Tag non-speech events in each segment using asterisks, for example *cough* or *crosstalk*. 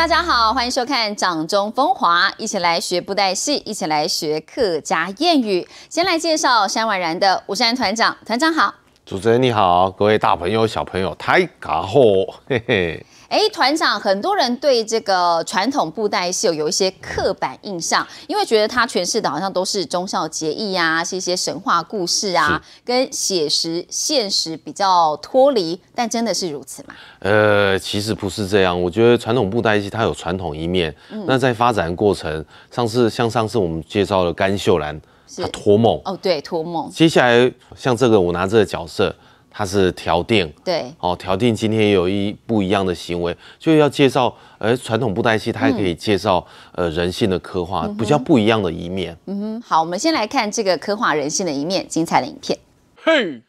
大家好，欢迎收看《掌中风华》，一起来学布袋戏，一起来学客家谚语。先来介绍山婉然的吴山团长，团长好，主持人你好，各位大朋友小朋友，太搞火，嘿嘿。哎，团长，很多人对这个传统布袋戏有有一些刻板印象，因为觉得它诠释的好像都是忠孝节义呀，是一些神话故事啊，跟写实现实比较脱离。但真的是如此吗？呃，其实不是这样。我觉得传统布袋戏它有传统一面，那在发展过程，上次像上次我们介绍了甘秀兰，她托梦哦，对，托梦。接下来像这个，我拿这个角色。他是调定，对，哦，调定今天有一不一样的行为，就要介绍，而传统布袋戏它也可以介绍呃人性的刻画，比较不一样的一面。嗯哼，好，我们先来看这个刻画人性的一面精彩的影片。嘿。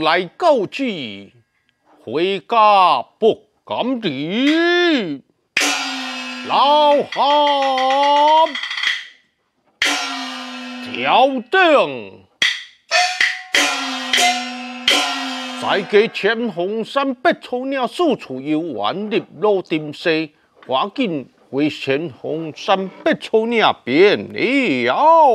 来告知，回家不敢离。老汉，调顶。再给千红山百草鸟四处游玩的罗定西，赶紧为千红山百草鸟别里奥。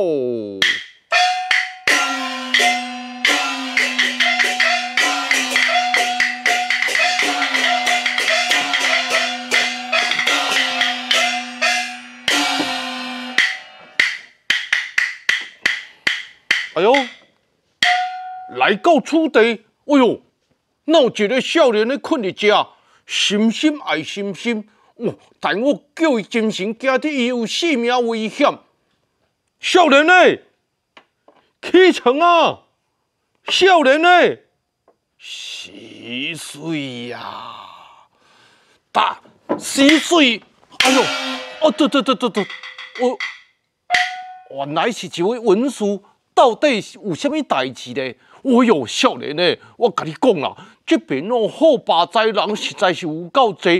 哎呦！来到此地，哎呦，有一个少年咧困在家，心心爱心心，哇！但我叫伊精神，惊得伊有性命危险。少年诶，起床啊！少年诶，死水呀，打死水！哎呦！哦，对对对对对，我原来是一位文书。到底是有什么代志呢？我有少年呢，我甲你讲啦，这边哦好把灾人实在是有够多，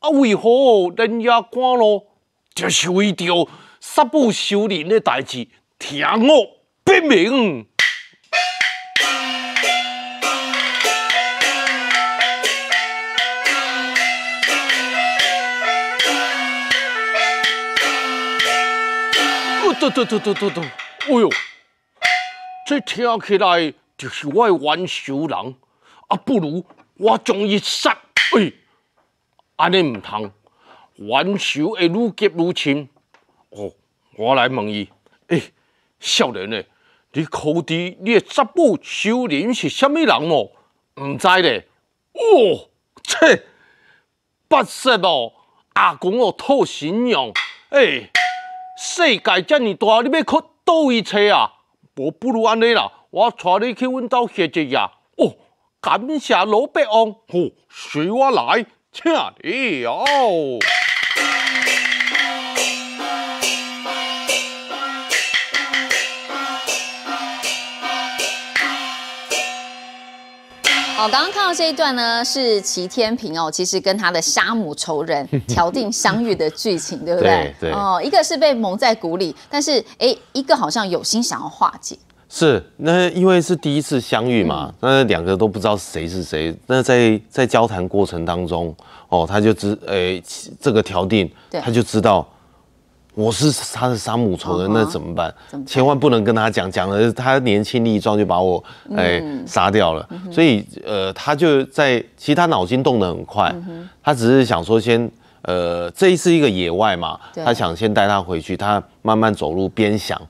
啊为何人家看了就是为着杀不休人的代志，听我不明。我得得得得得哎呦！这听起来就是我的冤仇人，啊，不如我将伊杀！哎，安尼唔通，冤仇会愈结愈深。哦，我来问伊，哎，少年嘞，你可知你的杀布首人是虾米人哦？唔知嘞。哦，切，不说哦，阿公哦透形容，哎，世界这么大，你要去倒一切啊！我不如安尼啦，我带你去阮家歇一夜。哦，感谢老伯王，吼，随我来，请你哦。哦，刚刚看到这一段呢，是齐天平哦，其实跟他的杀母仇人 *laughs* 调定相遇的剧情，对不对？对，哦，一个是被蒙在鼓里，但是哎，一个好像有心想要化解。是，那因为是第一次相遇嘛，那两个都不知道谁是谁。那在在交谈过程当中，哦，他就知，哎，这个调定，他就知道。我是他的杀母仇人，那怎么办？千万不能跟他讲，讲了他年轻力壮就把我哎杀掉了。所以呃，他就在其实他脑筋动得很快，他只是想说先呃，这一次一个野外嘛，他想先带他回去，他慢慢走路边想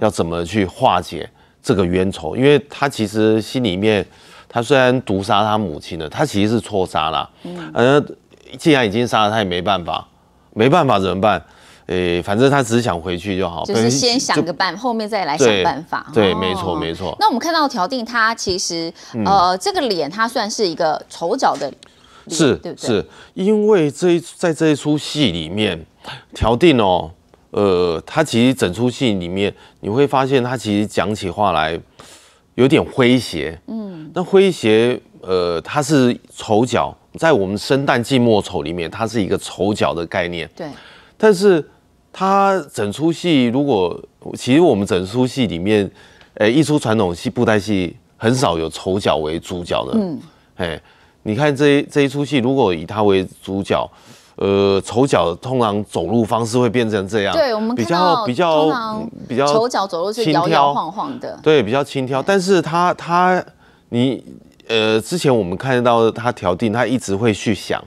要怎么去化解这个冤仇，因为他其实心里面，他虽然毒杀他母亲了，他其实是错杀了，呃，既然已经杀了，他也没办法，没办法怎么办？诶，反正他只是想回去就好，就是先想个办，后面再来想办法。对，没错，没错。那我们看到条定，他其实，呃，这个脸他算是一个丑角的，是，对不对？是因为这一在这一出戏里面，条定哦，呃，他其实整出戏里面，你会发现他其实讲起话来有点诙谐，嗯，那诙谐，呃，他是丑角，在我们生旦净末丑里面，他是一个丑角的概念，对。但是，他整出戏，如果其实我们整出戏里面，呃，一出传统戏布袋戏很少有丑角为主角的。嗯，你看这一这一出戏，如果以他为主角，呃，丑角通常走路方式会变成这样。对，我们比较比较，比较丑角走路是摇摇晃晃的。对，比较轻佻。但是他他，你呃，之前我们看到他调定，他一直会去想。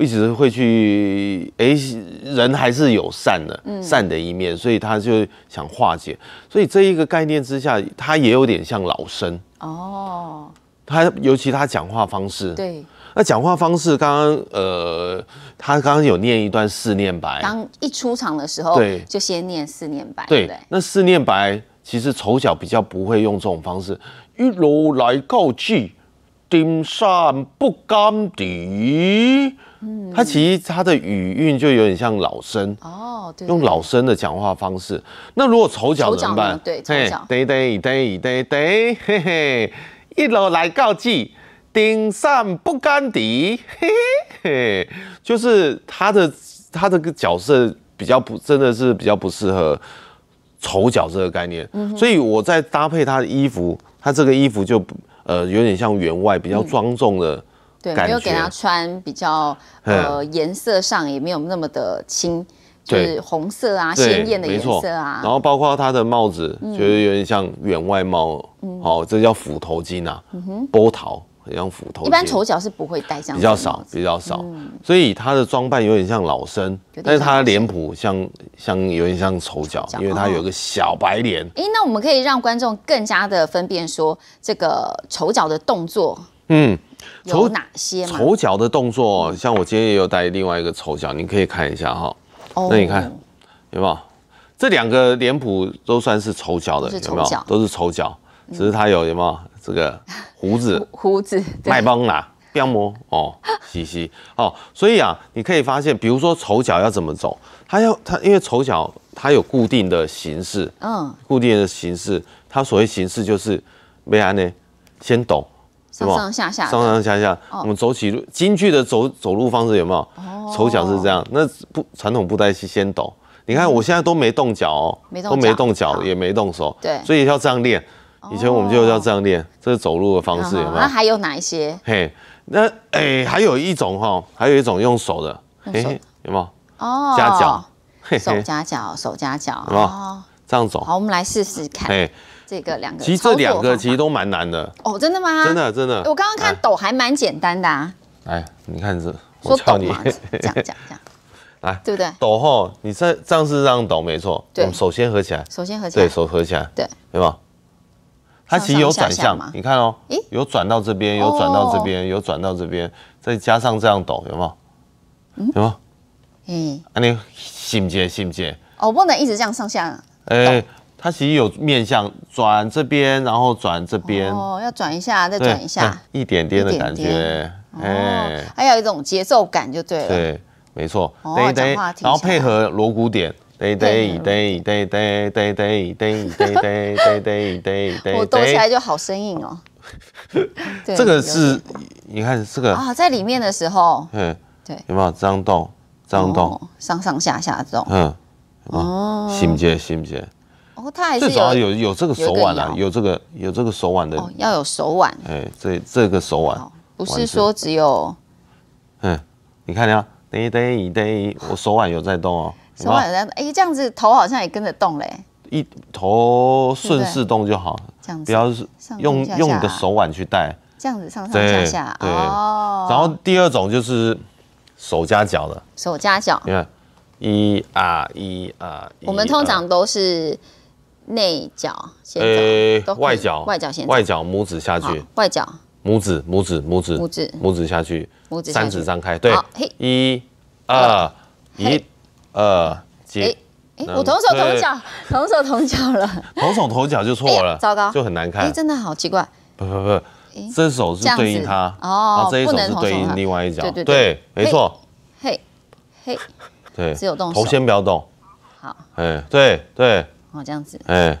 一直会去，哎，人还是有善的，善的一面，所以他就想化解。所以这一个概念之下，他也有点像老生哦。他尤其他讲话方式，对。那讲话方式，刚刚呃，他刚刚有念一段四念白。当一出场的时候，对，就先念四念白。对。那四念白，其实丑角比较不会用这种方式。一如来告祭，丁山不甘敌。他其实他的语韵就有点像老生哦，用老生的讲话方式。那如果丑角怎么办？对，丑角，对对噔一噔嘿嘿，一楼来告祭，顶上不干底，嘿嘿嘿，就是他的他的角色比较不真的是比较不适合丑角这个概念。嗯，所以我在搭配他的衣服，他这个衣服就呃有点像员外，比较庄重的。对，没有给他穿比较呃颜色上也没有那么的青，就是红色啊，鲜艳的颜色啊。然后包括他的帽子，觉得有点像员外帽，好，这叫斧头巾啊。嗯哼，波涛很像斧头。一般丑角是不会戴这样，比较少，比较少。所以他的装扮有点像老生，但是他脸谱像像有点像丑角，因为他有个小白脸。哎，那我们可以让观众更加的分辨说这个丑角的动作，嗯。丑哪些丑角的动作？像我今天也有带另外一个丑角，你可以看一下哈。哦，那你看有没有这两个脸谱都算是丑角的，有没有？都是丑角，只是它有有没有这个胡子？胡子、卖帮啦、彪模哦，嘻嘻哦。所以啊，你可以发现，比如说丑角要怎么走，它要它因为丑角它有固定的形式，嗯，固定的形式，它所谓形式就是，怎样呢？先抖。上上下下，上上下下。我们走起路，京剧的走走路方式有没有？哦，走脚是这样。那不传统步代是先抖。你看我现在都没动脚哦，没动脚，也没动手。对，所以要这样练。以前我们就要这样练，这是走路的方式有没有？那还有哪一些？嘿，那哎，还有一种哈，还有一种用手的，哎，有没有？哦，夹脚，手夹脚，手夹脚，有没有？哦，这样走。好，我们来试试看。嘿。这个两个，其实这两个其实都蛮难的哦，真的吗？真的真的。我刚刚看抖还蛮简单的啊，哎，你看这，我教你讲讲讲，*laughs* 来，对不对？抖吼，你这这样是这样抖，没错，我们首先合起来，首先合，起来。对手合起来，对，对吧？它其实有转向，你看哦，有转到这边，有转到这边，有转到这边，再加上这样抖，有没有？有没嗯，那你信不接，信不接？哦，不能一直这样上下，哎。它其实有面向转这边然后转这边哦要转一下再转一下一点点的感觉哦，还有一种节奏感就对了对没错得得然后配合锣鼓点得得以得以得以得以得以得以得我抖起来就好生硬哦 *laughs* 这个是你看这个啊在里面的时候嗯，对有没有脏动脏动上上下下这种嗯哦行不行行不行哦，他还是有有有这个手腕啊，有这个有这个手腕的，要有手腕。哎，这这个手腕不是说只有，嗯，你看呀，等一等一等一，我手腕有在动哦，手腕有在，哎，这样子头好像也跟着动嘞，一头顺势动就好，这样子不要用用你的手腕去带，这样子上上下下，对，然后第二种就是手加脚的，手加脚，你看一啊一啊，我们通常都是。内脚先，都外脚外脚先，外脚拇指下去，外脚拇指拇指拇指拇指拇指下去，拇指三指张开，对，一二一二接。哎，我同手同脚，同手同脚了，同手同脚就错了，糟糕，就很难看。哎，真的好奇怪。不不不，这手是对应它，哦，这一手是对应另外一脚，对对对，没错。嘿，嘿，对，只有动头先不要动。好，哎，对对。哦，这样子，哎，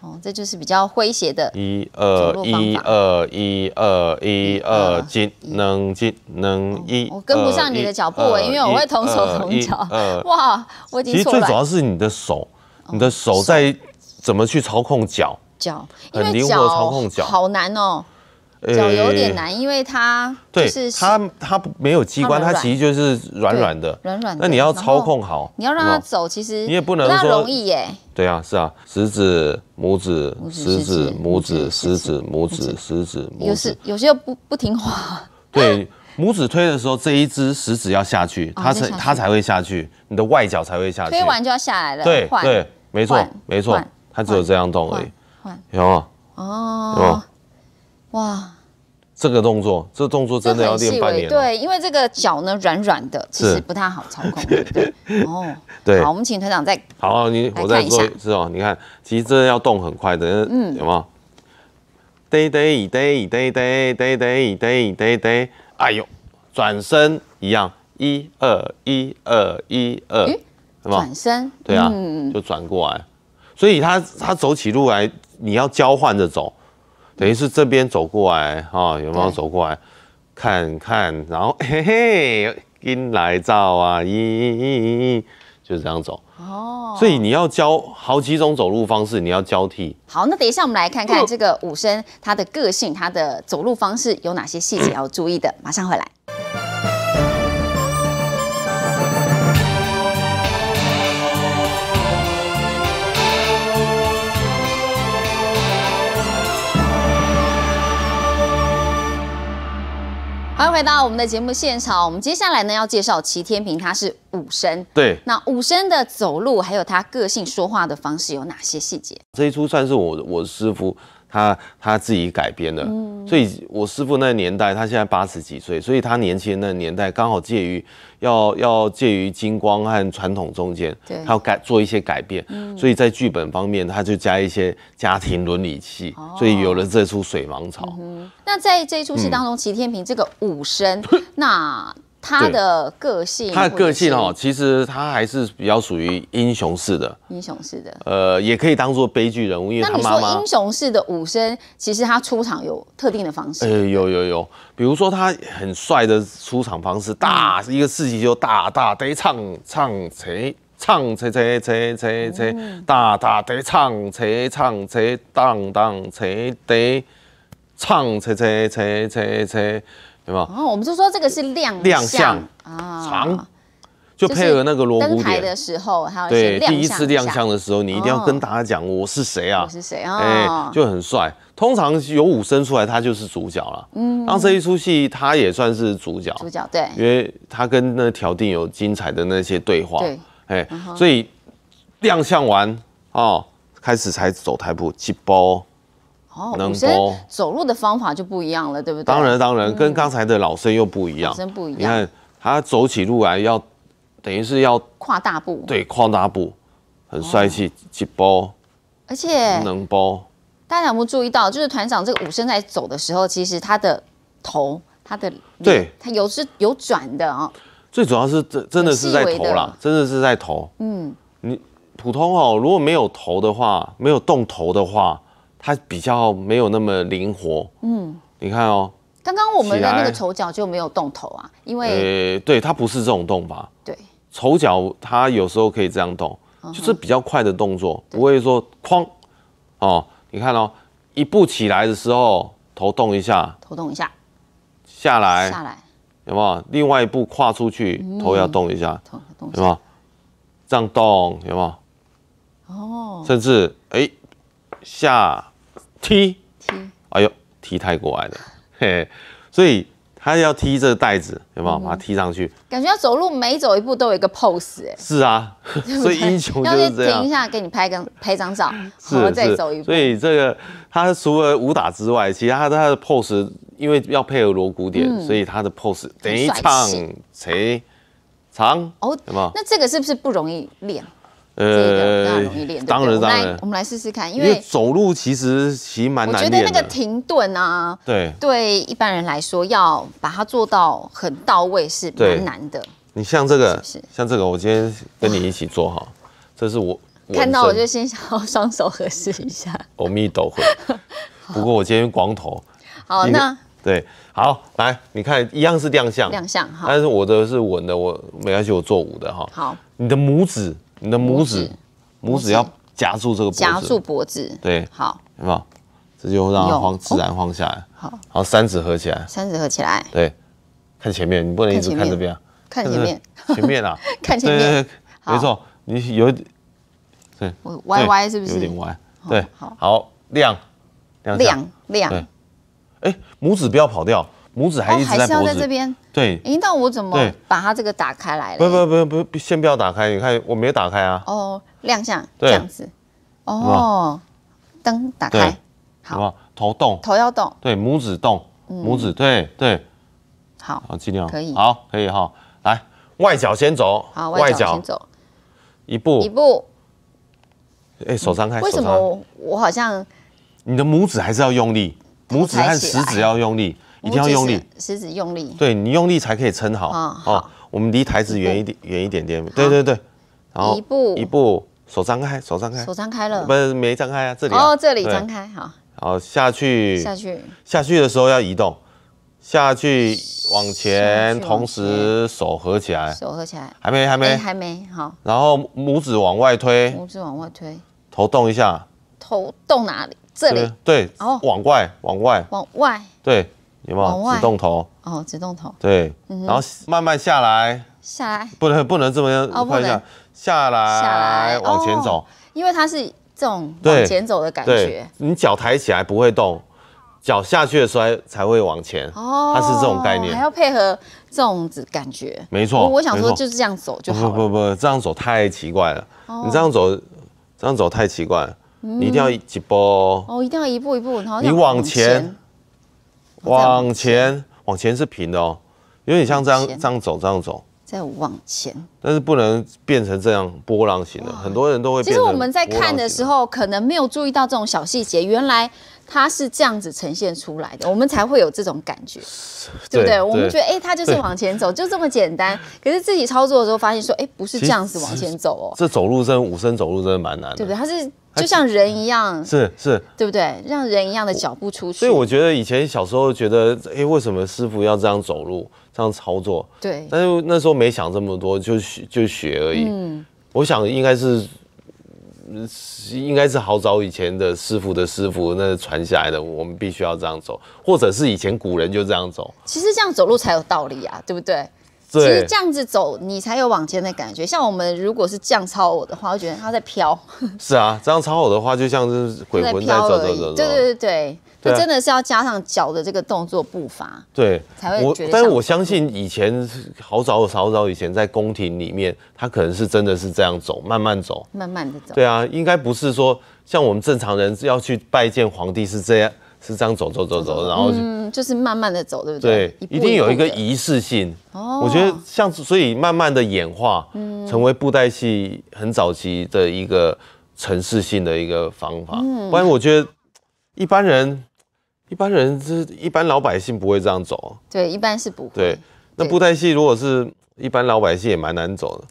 哦，这就是比较诙谐的，一二一二一二一二进，能进能一，我跟不上你的脚步，因为我会同手同脚，哇，我已经错了。其实最主要是你的手，你的手在怎么去操控脚，脚很灵活操控脚，好难哦。脚有点难，因为它对是它它没有机关，它其实就是软软的，软软的。那你要操控好，你要让它走，其实你也不能说容易耶。对啊，是啊，食指、拇指、食指、拇指、食指、拇指、食指、拇指，有时有些又不不听话。对，拇指推的时候，这一只食指要下去，它才它才会下去，你的外脚才会下去。推完就要下来了。对对，没错没错，它只有这样动而已。换，啊，哦，哇。这个动作，这动作真的要练半年。对，因为这个脚呢软软的，其实不太好操控。对，*laughs* 哦，对。好，我们请团长再。好，你我再做。是哦，你看，其实这要动很快的，嗯，有没有？得得一得一得得得得一得一得得，哎呦，转身一样，一二一二一二，什么？转身？对啊，嗯嗯，就转过来。所以他他走起路来，你要交换着走。等于是这边走过来哦，有没有走过来，看看，然后嘿 *laughs* 嘿，跟来照啊，咦咦咦，就是这样走哦。所以你要教好几种走路方式，你要交替。好，那等一下我们来看看这个武生他的个性，他的走路方式有哪些细节 *clears throat* 要注意的，马上回来。欢迎回到我们的节目现场。我们接下来呢要介绍齐天平，他是武生。对，那武生的走路，还有他个性说话的方式有哪些细节？这一出算是我我师傅他他自己改编的，所以我师父那个年代，他现在八十几岁，所以他年轻那个年代刚好介于要要介于金光和传统中间，对，要改做一些改变，所以在剧本方面他就加一些家庭伦理戏，所以有了这出《水盲草》。那在这一出戏当中，齐天平这个武生，*laughs* 那。他的个性，他的个性哦，其实他还是比较属于英雄式的，英雄式的，呃，也可以当做悲剧人物。因他那说英雄式的武生，其实他出场有特定的方式。呃，有有有，比如说他很帅的出场方式，大一个字句就大大得唱唱谁。唱车车车车车，大大得唱车唱车当当车得唱车车车车对吧？哦，我们就说这个是亮亮相啊，长就配合那个舞台的时候，还有对第一次亮相的时候，你一定要跟大家讲我是谁啊？我是谁啊？哎，就很帅。通常有武生出来，他就是主角了。嗯，当这一出戏他也算是主角，主角对，因为他跟那条定有精彩的那些对话。对，哎，所以亮相完哦，开始才走台步，接包。哦，女生走路的方法就不一样了，对不对？当然当然，跟刚才的老生又不一样。老生不一样。你看他走起路来要，等于是要跨大步。对，跨大步，很帅气，能包。而且能包。大家有有注意到，就是团长这个武生在走的时候，其实他的头，他的对，他有是有转的哦。最主要是真真的是在头啦，真的是在头。嗯，你普通哦，如果没有头的话，没有动头的话。它比较没有那么灵活，嗯，你看哦，刚刚我们的那个丑角就没有动头啊，因为，呃，对，它不是这种动法，对，丑角它有时候可以这样动，就是比较快的动作，不会说哐，哦，你看哦，一步起来的时候头动一下，头动一下，下来，下来，有没有？另外一步跨出去，头要动一下，头动，有没有？这样动，有没有？哦，甚至，哎，下。踢踢，哎呦，踢太过来的，*laughs* 嘿，所以他要踢这个袋子，有没有？把它踢上去，感觉要走路，每走一步都有一个 pose，哎，是啊，*laughs* 所以英雄就是这样。要停一下，给你拍个拍张照，然再走一步。所以这个他除了武打之外，其他他的 pose，因为要配合锣鼓点，所以他的 pose 等于唱、捶、唱，有没有？那这个是不是不容易练？呃，当然当然，我们来试试看，因为走路其实其实蛮难。我觉得那个停顿啊，对对，一般人来说要把它做到很到位是蛮难的。你像这个，像这个，我今天跟你一起做哈，这是我看，到我就先想要双手合十一下，我咪都会，*laughs* 不过我今天光头。好，那对，好来，你看一样是亮相亮相，哈，但是我的是稳的，我没关系，我做五的哈。好，你的拇指。你的拇指，拇指要夹住这个夹住脖子，对，好，有没有？这就让它晃，自然放下来。好，然后三指合起来，三指合起来，对。看前面，你不能一直看这边，看前面，前面啊，看前面，没错，你有点，对，歪歪是不是？有点歪，对，好，好，亮，亮，亮，亮，哎，拇指不要跑掉，拇指还是在脖子。对，哎，那我怎么把它这个打开来了？不不不不，先不要打开，你看我没有打开啊。哦，亮相这样子，哦，灯打开，好，头动，头要动，对，拇指动，拇指对对，好，好，尽量可以，好，可以哈，来，外脚先走，好，外脚先走，一步一步，哎，手张开，为什么我好像？你的拇指还是要用力，拇指和食指要用力。一定要用力，食指用力。对你用力才可以撑好。哦，我们离台子远一点，远一点点。对对对，然后一步一步，手张开，手张开，手张开了，不是没张开啊？这里哦，这里张开。好，然后下去下去下去的时候要移动，下去往前，同时手合起来，手合起来，还没还没还没好。然后拇指往外推，拇指往外推，头动一下，头动哪里？这里对，哦往外往外往外，对。有没有？只动头哦，只动头。对，然后慢慢下来，下来，不能不能这么样。哦，不能下来，下来往前走。因为它是这种往前走的感觉。你脚抬起来不会动，脚下去的时候才才会往前。哦，它是这种概念，还要配合这种子感觉。没错，我想说就是这样走就好。不不不，这样走太奇怪了。你这样走，这样走太奇怪。你一定要一波。哦，一定要一步一步，然后你往前。往前往前是平的哦，有点像这样这样走这样走，再往前，但是不能变成这样波浪形的，很多人都会。其实我们在看的时候，可能没有注意到这种小细节，原来。它是这样子呈现出来的，我们才会有这种感觉，*laughs* 对不对？我们觉得哎，它就是往前走，就这么简单。可是自己操作的时候发现，说哎，不是这样子往前走哦。这走路真，武生走路真的蛮难的，对不对？它是就像人一样，是是，对不对？让人一样的脚步出去。所以我觉得以前小时候觉得，哎，为什么师傅要这样走路，这样操作？对。但是那时候没想这么多，就就学而已。嗯。我想应该是。应该是好早以前的师傅的师傅那传下来的，我们必须要这样走，或者是以前古人就这样走。其实这样走路才有道理啊，对不对？其实这样子走你才有往前的感觉。像我们如果是这样超我的话，我觉得他在飘。是啊，这样超我的话，就像是 *laughs* 鬼魂在走走走。对对对对。就真的是要加上脚的这个动作步伐，对，才会。但是我相信以前好早好早以前在宫廷里面，他可能是真的是这样走，慢慢走，慢慢的走。对啊，应该不是说像我们正常人要去拜见皇帝是这样，是这样走走走走，然后就是慢慢的走，对不对？对，一定有一个仪式性。哦，我觉得像所以慢慢的演化，成为布袋戏很早期的一个程式性的一个方法。嗯，不然我觉得一般人。一般人是一般老百姓不会这样走，对，一般是不会。对，那布袋戏如果是一般老百姓也蛮难走的，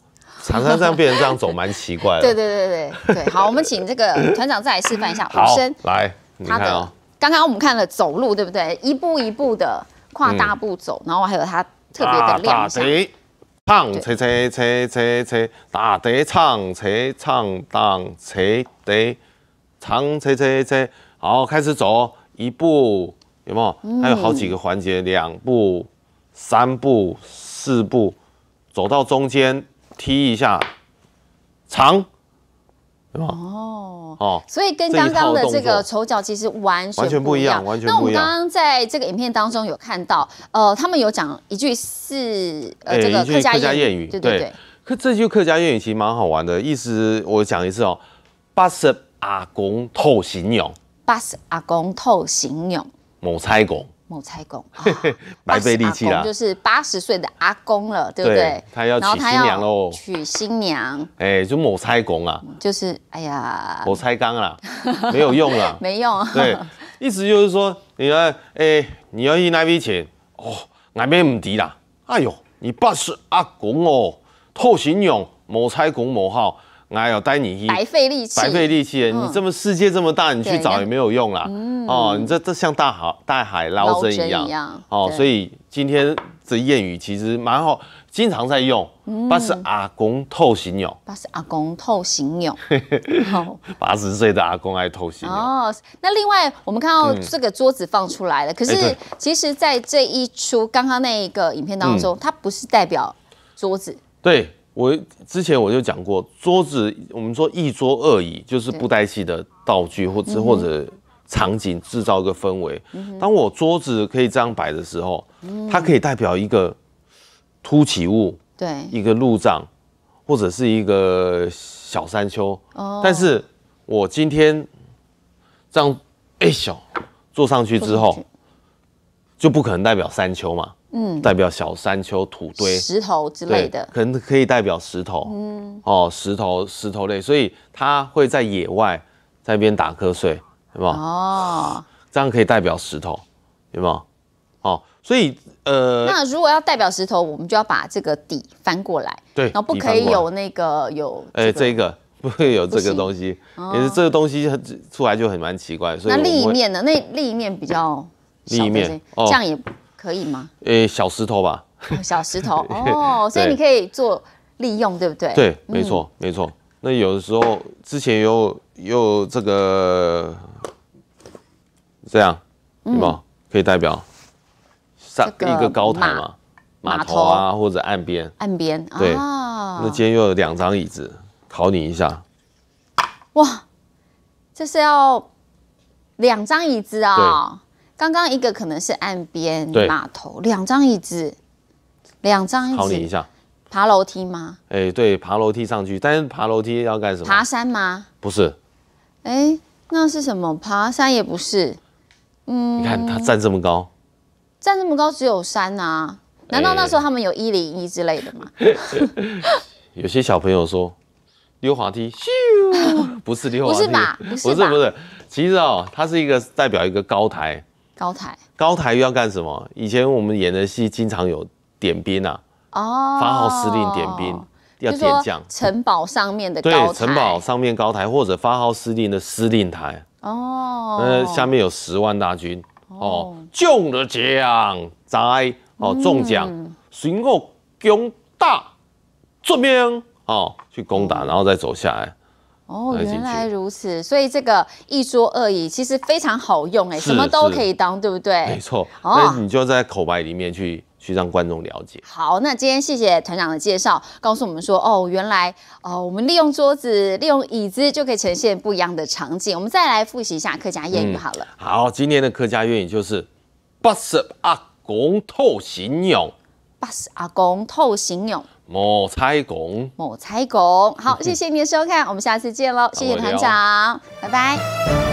常常这样变成这样走蛮奇怪的。*laughs* 对对对对对，好，我们请这个团长再来示范一下。武生。来，你看啊，刚刚我们看了走路，对不对？一步一步的跨大步走，然后还有他特别的亮相。大德长车车车车车，大德唱车长档车德长车车车，好，开始走。一步有没有？还有好几个环节，两步、三步、四步，走到中间踢一下，长有没有？哦哦，所以跟刚刚的这个丑角其实完全完全不一样。完全不一样。那我们刚刚在这个影片当中有看到，呃，他们有讲一句是呃这个客家谚语，对对对。可这句客家谚语其实蛮好玩的，意思我讲一次哦，八十阿公透新娘。八十阿公透形勇，某猜公，某猜公，*laughs* 白费力气啦。就是八十岁的阿公了，对不对？他要娶新娘喽，娶新娘。哎，就某猜公啊。就是哎呀，抹猜刚啦，没有用啦，*laughs* 没用。对，意思就是说，你看，哎，你要去那笔钱，哦，那边唔抵啦。哎呦，你八十阿公哦，透形勇，某猜公，某好。哎呦，带你一白费力气，白费力气！你这么世界这么大，你去找也没有用啦。哦，你这这像大海大海捞针一样。哦，所以今天这谚语其实蛮好，经常在用。八十阿公透行鸟，八十阿公透行鸟。八十岁的阿公爱偷行。哦，那另外我们看到这个桌子放出来了，可是其实，在这一出刚刚那一个影片当中，它不是代表桌子。对。我之前我就讲过，桌子，我们说一桌二椅，就是布袋戏的道具，或者或者场景，制造一个氛围。当我桌子可以这样摆的时候，它可以代表一个凸起物，对，一个路障，或者是一个小山丘。但是，我今天这样一小坐上去之后，就不可能代表山丘嘛。嗯，代表小山丘、土堆、石头之类的，可能可以代表石头。嗯，哦，石头、石头类，所以它会在野外在边打瞌睡，有没有？哦，这样可以代表石头，有没有？哦，所以呃，那如果要代表石头，我们就要把这个底翻过来，对，然后不可以有那个有，哎，这个不会有这个东西，也是这个东西就出来就很蛮奇怪。所以那另一面呢？那另一面比较，另一面这样也。可以吗？诶，小石头吧，小石头 *laughs* 哦，所以你可以做利用，对不对？对，没错，没错。那有的时候，之前有有这个这样，有没有可以代表上一个高台嘛？码头啊，或者岸边？岸边，对。那今天又有两张椅子，考你一下。哇，这是要两张椅子啊？刚刚一个可能是岸边码头，两张椅子，两张椅子。考你一下，爬楼梯吗？哎，对，爬楼梯上去，但是爬楼梯要干什么？爬山吗？不是。哎，那是什么？爬山也不是。嗯，你看他站这么高，站这么高只有山啊？难道那时候他们有一零一之类的吗？*laughs* 有些小朋友说溜滑梯，咻！*laughs* 不是溜滑，梯，不是吧？不是，不是。其实哦，它是一个代表一个高台。高台，高台又要干什么？以前我们演的戏经常有点兵啊，哦，发号司令点兵，要点将。城堡上面的高台，对，城堡上面高台或者发号司令的司令台，哦，那下面有十万大军，哦，中了奖灾哦中奖，随后攻打，这边，哦，去攻打，然后再走下来。哦，原来如此，所以这个一桌二椅其实非常好用，哎，什么都可以当，对不对？没错。哦，以你就在口白里面去去让观众了解。好，那今天谢谢团长的介绍，告诉我们说，哦，原来哦，我们利用桌子、利用椅子就可以呈现不一样的场景。我们再来复习一下客家谚语好了。好，今天的客家谚语就是“八十阿公透形容”，八十阿公透形容。莫采贡，莫采贡，好，*laughs* 谢谢您的收看，我们下次见喽，谢谢团长，拜拜。